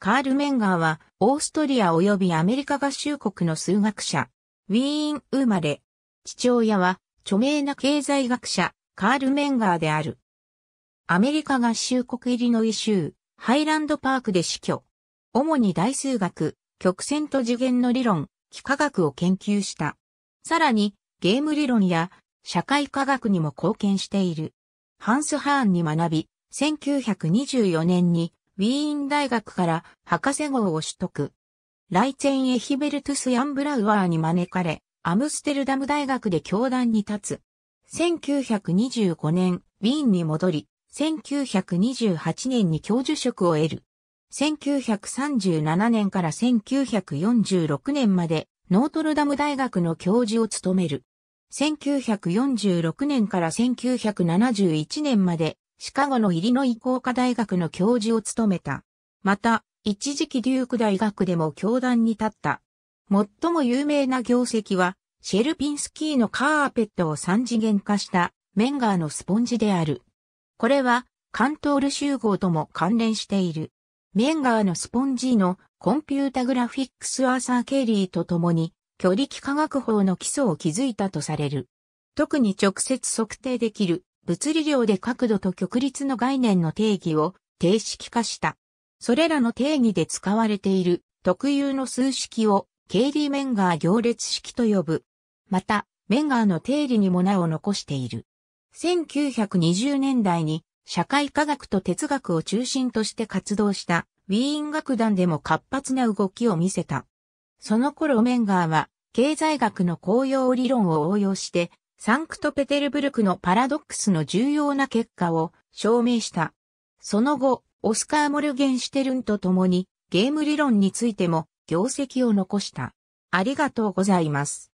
カール・メンガーは、オーストリア及びアメリカ合衆国の数学者、ウィーン生まれ。父親は、著名な経済学者、カール・メンガーである。アメリカ合衆国入りのイ州、ハイランドパークで死去。主に大数学、曲線と次元の理論、幾何学を研究した。さらに、ゲーム理論や社会科学にも貢献している。ハンス・ハーンに学び、1924年にウィーン大学から博士号を取得。ライツェン・エヒベルトゥス・ヤンブラウアーに招かれ、アムステルダム大学で教壇に立つ。1925年、ウィーンに戻り、1928年に教授職を得る。1937年から1946年まで、ノートルダム大学の教授を務める。1946年から1971年までシカゴのイリノイ工科大学の教授を務めた。また、一時期デューク大学でも教壇に立った。最も有名な業績は、シェルピンスキーのカーペットを三次元化したメンガーのスポンジである。これは、カントール集合とも関連している。メンガーのスポンジのコンピュータグラフィックスアーサー・ケリーと共に、距離幾化学法の基礎を築いたとされる。特に直接測定できる物理量で角度と極率の概念の定義を定式化した。それらの定義で使われている特有の数式を KD メンガー行列式と呼ぶ。また、メンガーの定理にも名を残している。1920年代に社会科学と哲学を中心として活動したウィーン楽団でも活発な動きを見せた。その頃メンガーは経済学の公用理論を応用してサンクトペテルブルクのパラドックスの重要な結果を証明した。その後、オスカー・モルゲンシュテルンと共にゲーム理論についても業績を残した。ありがとうございます。